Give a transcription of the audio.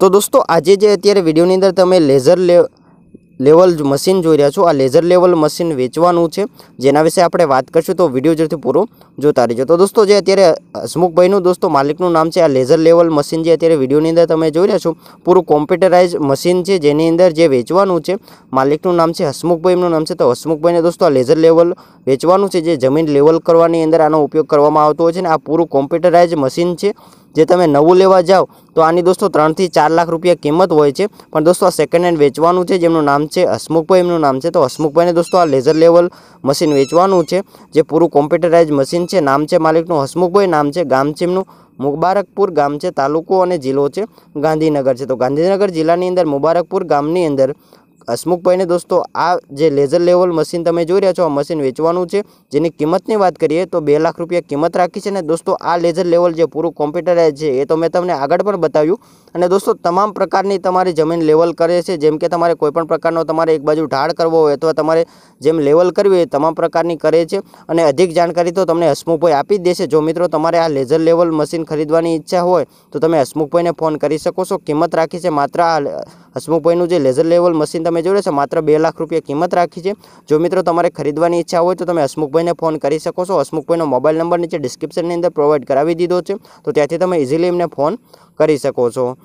તો દોસ્તો આજે જે અત્યારે વિડીયોની અંદર તમે લેઝર લે લેવલ મશીન જોઈ રહ્યા છો આ લેઝર લેવલ મશીન વેચવાનું છે જેના વિશે આપણે વાત કરીશું તો વિડીયો જરૂરથી પૂરો જોતા રહેજો તો દોસ્તો જે અત્યારે હસમુખભાઈનું દોસ્તો માલિકનું નામ છે આ લેઝર લેવલ મશીન જે અત્યારે વિડીયોની અંદર તમે જોઈ રહ્યા છો પૂરું કોમ્પ્યુટરાઇઝ મશીન છે જેની અંદર જે વેચવાનું છે માલિકનું નામ છે હસમુખભાઈ એમનું નામ છે તો હસમુખભાઈને દોસ્તો આ લેઝર લેવલ વેચવાનું છે જે જમીન લેવલ કરવાની અંદર આનો ઉપયોગ કરવામાં આવતો હોય છે અને આ પૂરું કોમ્પ્યુટરાઇઝ મશીન છે જે તમે નવું લેવા જાઓ તો આની દોસ્તો ત્રણથી ચાર લાખ રૂપિયા કિંમત હોય છે પણ દોસ્તો આ સેકન્ડ હેન્ડ વેચવાનું છે જેમનું નામ છે હસમુખભાઈ એમનું નામ છે તો હસમુખભાઈને દોસ્તો આ લેઝર લેવલ મશીન વેચવાનું છે જે પૂરું કોમ્પ્યુટરાઇઝ મશીન છે નામ છે માલિકનું હસમુખભાઈ નામ છે ગામ છે એમનું મુબારકપુર ગામ છે તાલુકો અને જિલ્લો છે ગાંધીનગર છે તો ગાંધીનગર જિલ્લાની અંદર મુબારકપુર ગામની અંદર હસમુખભાઈને દોસ્તો આ જે લેઝર લેવલ મશીન તમે જોઈ રહ્યા છો આ મશીન વેચવાનું છે જેની કિંમતની વાત કરીએ તો બે લાખ રૂપિયા કિંમત રાખી છે ને દોસ્તો આ લેઝર લેવલ જે પૂરું કોમ્પ્યુટરાઇઝ છે એ તો મેં તમને આગળ પણ બતાવ્યું અને દોસ્તો તમામ પ્રકારની તમારી જમીન લેવલ કરે છે જેમ કે તમારે કોઈપણ પ્રકારનો તમારે એક બાજુ ઢાળ કરવો હોય અથવા તમારે જેમ લેવલ કરવી હોય તમામ પ્રકારની કરે છે અને અધિક જાણકારી તો તમને હસમુખભાઈ આપી જ દેશે જો મિત્રો તમારે આ લેઝર લેવલ મશીન ખરીદવાની ઈચ્છા હોય તો તમે હસમુખભાઈને ફોન કરી શકો છો કિંમત રાખી છે માત્ર આ હસમુખભાઈનું જે લેઝર લેવલ મશીન તમે જોડે છે માત્ર બે લાખ રૂપિયા કિંમત રાખી છે જો મિત્રો તમારે ખરીદવાની ઈચ્છા હોય તો તમે હસમુખભાઈને ફોન કરી શકો છો હસમુખભાઈનો મોબાઈલ નંબર નીચે ડિસ્ક્રિપ્શનની અંદર પ્રોવાઈડ કરાવી દીધો છે તો ત્યાંથી તમે ઇઝીલી એમને ફોન કરી શકો છો